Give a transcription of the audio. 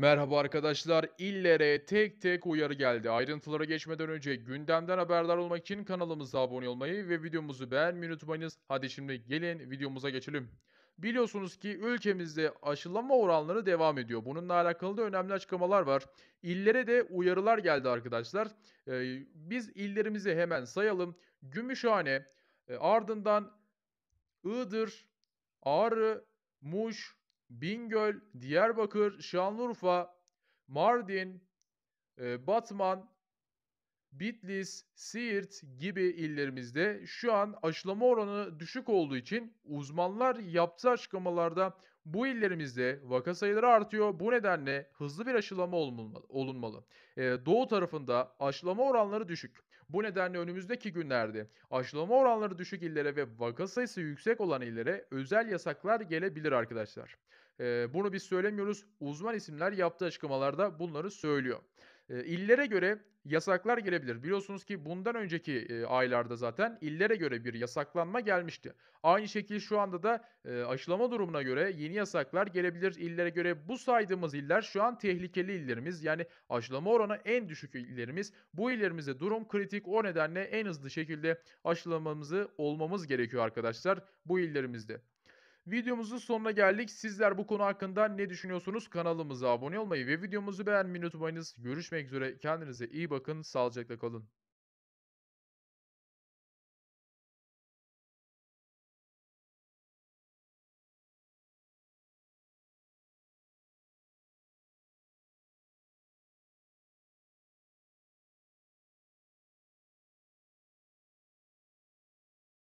Merhaba arkadaşlar, illere tek tek uyarı geldi. Ayrıntılara geçmeden önce gündemden haberdar olmak için kanalımıza abone olmayı ve videomuzu beğenmeyi unutmayınız. Hadi şimdi gelin videomuza geçelim. Biliyorsunuz ki ülkemizde aşılama oranları devam ediyor. Bununla alakalı da önemli açıklamalar var. İllere de uyarılar geldi arkadaşlar. Ee, biz illerimizi hemen sayalım. Gümüşhane, e, ardından Iğdır, Ağrı, Muş, Bingöl, Diyarbakır, Şanlıurfa, Mardin, e, Batman, Bitlis, Siirt gibi illerimizde şu an aşılama oranı düşük olduğu için uzmanlar yaptığı açıklamalarda bu illerimizde vaka sayıları artıyor. Bu nedenle hızlı bir aşılama olunmalı. Ee, doğu tarafında aşılama oranları düşük. Bu nedenle önümüzdeki günlerde aşılama oranları düşük illere ve vaka sayısı yüksek olan illere özel yasaklar gelebilir arkadaşlar. Ee, bunu biz söylemiyoruz. Uzman isimler yaptığı açıklamalarda bunları söylüyor illere göre yasaklar gelebilir. Biliyorsunuz ki bundan önceki aylarda zaten illere göre bir yasaklanma gelmişti. Aynı şekilde şu anda da aşılama durumuna göre yeni yasaklar gelebilir illere göre. Bu saydığımız iller şu an tehlikeli illerimiz. Yani aşılama oranı en düşük illerimiz. Bu illerimizde durum kritik. O nedenle en hızlı şekilde aşılamamızı olmamız gerekiyor arkadaşlar bu illerimizde. Videomuzun sonuna geldik. Sizler bu konu hakkında ne düşünüyorsunuz? Kanalımıza abone olmayı ve videomuzu beğenmeyi unutmayınız. Görüşmek üzere. Kendinize iyi bakın. Sağlıcakla kalın.